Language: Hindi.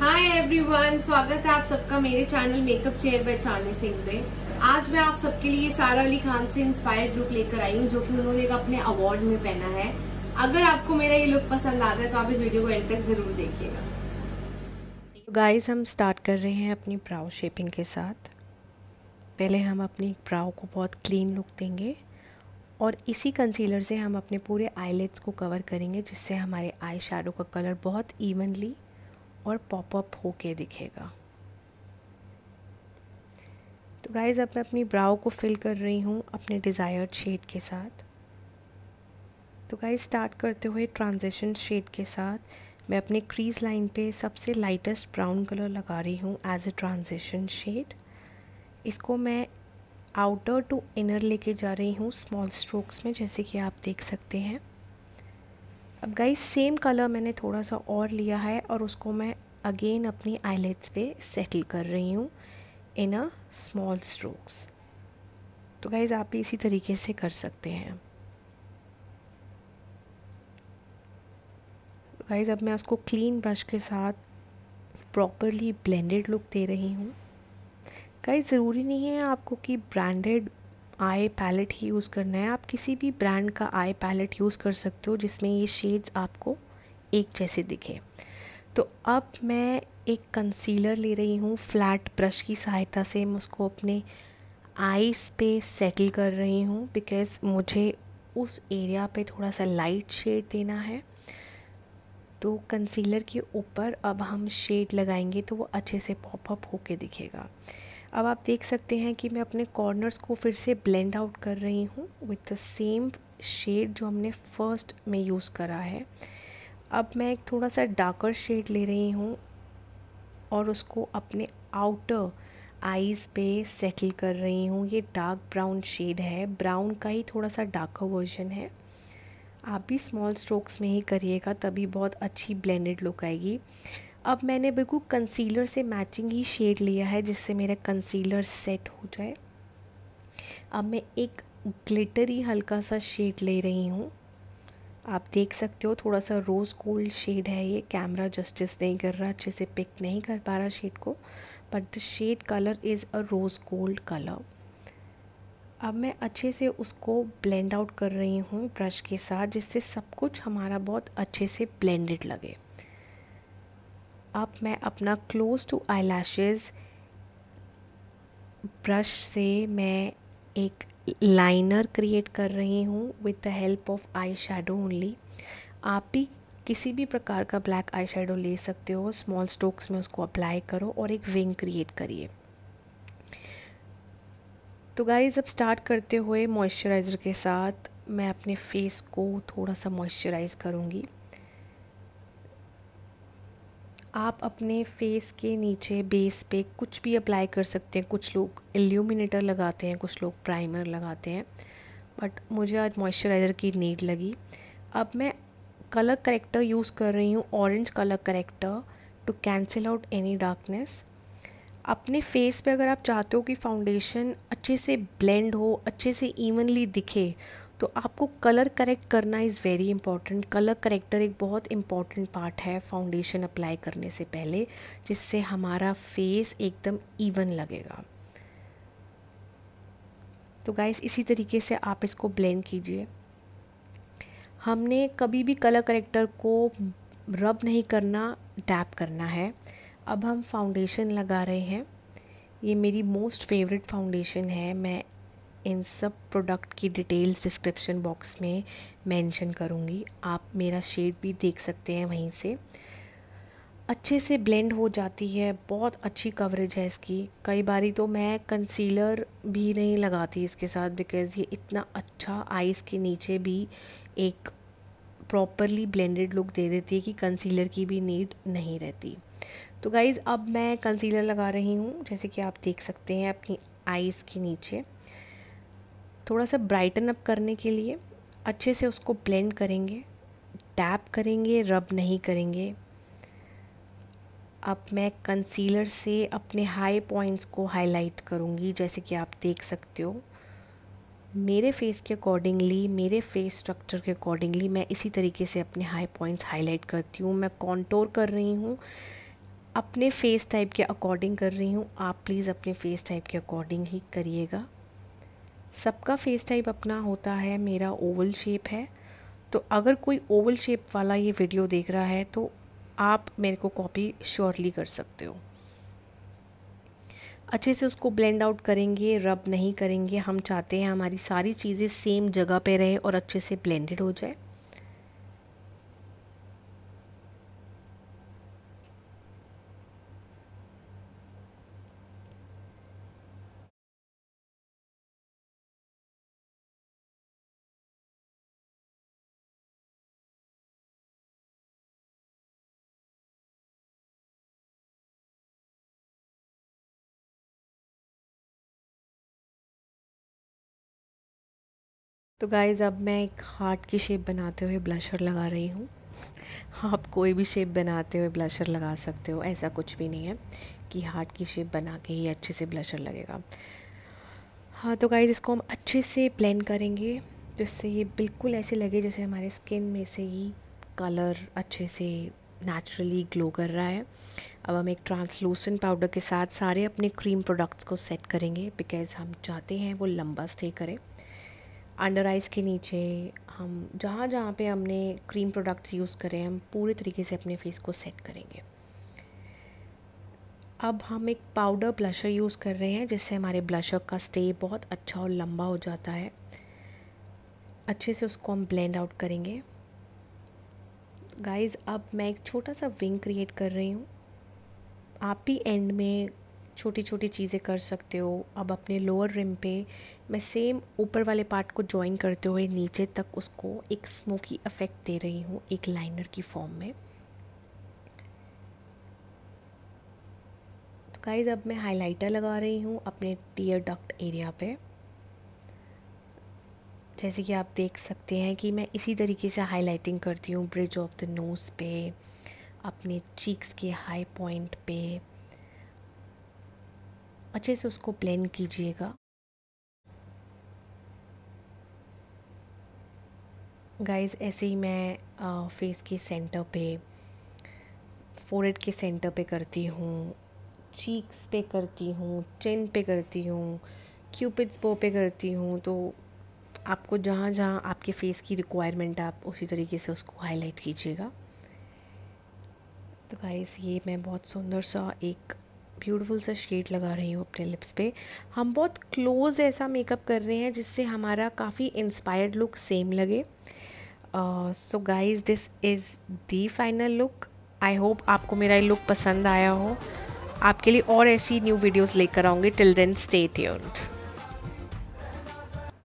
हाय एवरीवन स्वागत है आप सबका मेरे चैनल मेकअप चेयर बाय चानी सिंह पे आज मैं आप सबके लिए सारा अली खान से इंस्पायर्ड लुक लेकर आई हूँ जो कि उन्होंने एक अपने अवार्ड में पहना है अगर आपको मेरा ये लुक पसंद आता है तो आप इस वीडियो को एंड तक जरूर देखिएगा तो गाइस हम स्टार्ट कर रहे हैं अपनी ब्राउ शेपिंग के साथ पहले हम अपनी ब्राउ को बहुत क्लीन लुक देंगे और इसी कंसीलर से हम अपने पूरे आईलेट्स को कवर करेंगे जिससे हमारे आई शेडो का कलर बहुत इवनली और पॉपअप होके दिखेगा तो गाइज़ अब मैं अपनी ब्राउ को फिल कर रही हूँ अपने डिज़ायर्ड शेड के साथ तो गाइज स्टार्ट करते हुए ट्रांजिशन शेड के साथ मैं अपने क्रीज लाइन पे सबसे लाइटेस्ट ब्राउन कलर लगा रही हूँ एज ए ट्रांजिशन शेड इसको मैं आउटर टू इनर लेके जा रही हूँ स्मॉल स्ट्रोक्स में जैसे कि आप देख सकते हैं अब गाइस सेम कलर मैंने थोड़ा सा और लिया है और उसको मैं अगेन अपनी आईलेट्स पे सेटल कर रही हूँ इन अ स्मॉल स्ट्रोक्स तो गाइज़ आप भी इसी तरीके से कर सकते हैं गाइज़ अब मैं उसको क्लीन ब्रश के साथ प्रॉपरली ब्लेंडेड लुक दे रही हूँ गाइज़ ज़रूरी नहीं है आपको कि ब्रांडेड आई पैलेट ही यूज़ करना है आप किसी भी ब्रांड का आई पैलेट यूज़ कर सकते हो जिसमें ये शेड्स आपको एक जैसे दिखे तो अब मैं एक कंसीलर ले रही हूँ फ्लैट ब्रश की सहायता से मैं उसको अपने आईज पे सेटल कर रही हूँ बिकॉज़ मुझे उस एरिया पे थोड़ा सा लाइट शेड देना है तो कंसीलर के ऊपर अब हम शेड लगाएंगे तो वो अच्छे से पॉपअप होके दिखेगा अब आप देख सकते हैं कि मैं अपने कॉर्नर्स को फिर से ब्लेंड आउट कर रही हूँ विथ द सेम शेड जो हमने फर्स्ट में यूज़ करा है अब मैं एक थोड़ा सा डार्कर शेड ले रही हूँ और उसको अपने आउटर आईज़ पे सेटल कर रही हूँ ये डार्क ब्राउन शेड है ब्राउन का ही थोड़ा सा डार्कर वर्जन है आप भी स्मॉल स्ट्रोक्स में ही करिएगा तभी बहुत अच्छी ब्लेंडेड लुक आएगी अब मैंने बिल्कुल कंसीलर से मैचिंग ही शेड लिया है जिससे मेरा कंसीलर सेट हो जाए अब मैं एक ग्लिटरी हल्का सा शेड ले रही हूँ आप देख सकते हो थोड़ा सा रोज़ गोल्ड शेड है ये कैमरा जस्टिस नहीं कर रहा अच्छे से पिक नहीं कर पा रहा शेड को but the shade colour is a rose gold colour अब मैं अच्छे से उसको ब्लेंड आउट कर रही हूँ ब्रश के साथ जिससे सब कुछ हमारा बहुत अच्छे से ब्लेंडेड लगे अब मैं अपना close to eye lashes brush से मैं एक लाइनर क्रिएट कर रही हूँ with the help of eye shadow only आप भी किसी भी प्रकार का ब्लैक आई शेडो ले सकते हो स्मॉल स्टोक्स में उसको अप्लाई करो और एक विंग क्रिएट करिए तो गाइज अब स्टार्ट करते हुए मॉइस्चराइज़र के साथ मैं अपने फेस को थोड़ा सा मॉइस्चराइज़ करूँगी आप अपने फेस के नीचे बेस पे कुछ भी अप्लाई कर सकते हैं कुछ लोग एल्यूमिनेटर लगाते हैं कुछ लोग प्राइमर लगाते हैं बट मुझे आज मॉइस्चराइज़र की नीड लगी अब मैं कलर करेक्टर यूज़ कर रही हूँ orange colour corrector to cancel out any darkness अपने फेस पे अगर आप चाहते हो कि फाउंडेशन अच्छे से ब्लेंड हो अच्छे से इवनली दिखे तो आपको कलर करेक्ट करना is very important colour corrector एक बहुत इम्पॉर्टेंट पार्ट है फाउंडेशन अप्लाई करने से पहले जिससे हमारा फेस एकदम इवन लगेगा तो गाइस इसी तरीके से आप इसको ब्लेंड कीजिए हमने कभी भी कलर करेक्टर को रब नहीं करना डैप करना है अब हम फाउंडेशन लगा रहे हैं ये मेरी मोस्ट फेवरेट फाउंडेशन है मैं इन सब प्रोडक्ट की डिटेल्स डिस्क्रिप्शन बॉक्स में मेंशन करूँगी आप मेरा शेड भी देख सकते हैं वहीं से अच्छे से ब्लेंड हो जाती है बहुत अच्छी कवरेज है इसकी कई बारी तो मैं कंसीलर भी नहीं लगाती इसके साथ बिकॉज़ ये इतना अच्छा आइस के नीचे भी एक प्रॉपरली ब्लेंडेड लुक दे देती है कि कंसीलर की भी नीड नहीं रहती तो गाइज़ अब मैं कंसीलर लगा रही हूँ जैसे कि आप देख सकते हैं अपनी आइज़ के नीचे थोड़ा सा ब्राइटन अप करने के लिए अच्छे से उसको ब्लेंड करेंगे टैप करेंगे रब नहीं करेंगे अब मैं कंसीलर से अपने हाई पॉइंट्स को हाईलाइट करूँगी जैसे कि आप देख सकते हो मेरे फेस के अकॉर्डिंगली मेरे फेस स्ट्रक्चर के अकॉर्डिंगली मैं इसी तरीके से अपने हाई पॉइंट्स हाईलाइट करती हूँ मैं कॉन्टोर कर रही हूँ अपने फेस टाइप के अकॉर्डिंग कर रही हूँ आप प्लीज़ अपने फेस टाइप के अकॉर्डिंग ही करिएगा सबका फेस टाइप अपना होता है मेरा ओवल शेप है तो अगर कोई ओवल शेप वाला ये वीडियो देख रहा है तो आप मेरे को कॉपी श्योरली कर सकते हो अच्छे से उसको ब्लेंड आउट करेंगे रब नहीं करेंगे हम चाहते हैं हमारी सारी चीज़ें सेम जगह पे रहे और अच्छे से ब्लेंडेड हो जाए तो गाइज़ अब मैं एक हार्ट की शेप बनाते हुए ब्लशर लगा रही हूँ आप कोई भी शेप बनाते हुए ब्लशर लगा सकते हो ऐसा कुछ भी नहीं है कि हार्ट की शेप बना के ही अच्छे से ब्लशर लगेगा हाँ तो गाइज़ इसको हम अच्छे से ब्लेंड करेंगे जिससे ये बिल्कुल ऐसे लगे जैसे हमारे स्किन में से ही कलर अच्छे से नेचुरली ग्लो कर रहा है अब हम एक ट्रांसलूसेंट पाउडर के साथ सारे अपने क्रीम प्रोडक्ट्स को सेट करेंगे बिकॉज़ हम चाहते हैं वो लंबा स्टे करें अंडर आइज़ के नीचे हम जहाँ जहाँ पे हमने क्रीम प्रोडक्ट्स यूज़ करें हम पूरे तरीके से अपने फेस को सेट करेंगे अब हम एक पाउडर ब्लशर यूज़ कर रहे हैं जिससे हमारे ब्लशर का स्टे बहुत अच्छा और लंबा हो जाता है अच्छे से उसको हम ब्लेंड आउट करेंगे गाइस अब मैं एक छोटा सा विंग क्रिएट कर रही हूँ आप भी एंड में छोटी छोटी चीज़ें कर सकते हो अब अपने लोअर रिम पे मैं सेम ऊपर वाले पार्ट को ज्वाइन करते हुए नीचे तक उसको एक स्मोकी इफ़ेक्ट दे रही हूँ एक लाइनर की फॉर्म में तो गाइज अब मैं हाइलाइटर लगा रही हूँ अपने टीयर डक्ट एरिया पे जैसे कि आप देख सकते हैं कि मैं इसी तरीके से हाईलाइटिंग करती हूँ ब्रिज ऑफ द नोज़ पे अपने चीक्स के हाई पॉइंट पे अच्छे से उसको ब्लेंड कीजिएगा गाइस ऐसे ही मैं आ, फेस के सेंटर पे फोरहेड के सेंटर पे करती हूँ चीक्स पे करती हूँ चिन पे करती हूँ क्यूपिड्स बो पे करती हूँ तो आपको जहाँ जहाँ आपके फेस की रिक्वायरमेंट आप उसी तरीके से उसको हाईलाइट कीजिएगा तो गाइस ये मैं बहुत सुंदर सा एक ब्यूटीफुल सा शेड लगा रही हूँ अपने लिप्स पे हम बहुत क्लोज़ ऐसा मेकअप कर रहे हैं जिससे हमारा काफ़ी इंस्पायर्ड लुक सेम लगे so guys this is the final look I hope आपको मेरा ये लुक पसंद आया हो आपके लिए और ऐसी न्यू वीडियोज़ लेकर आऊँगी टिल देन स्टेट ट्यून्ड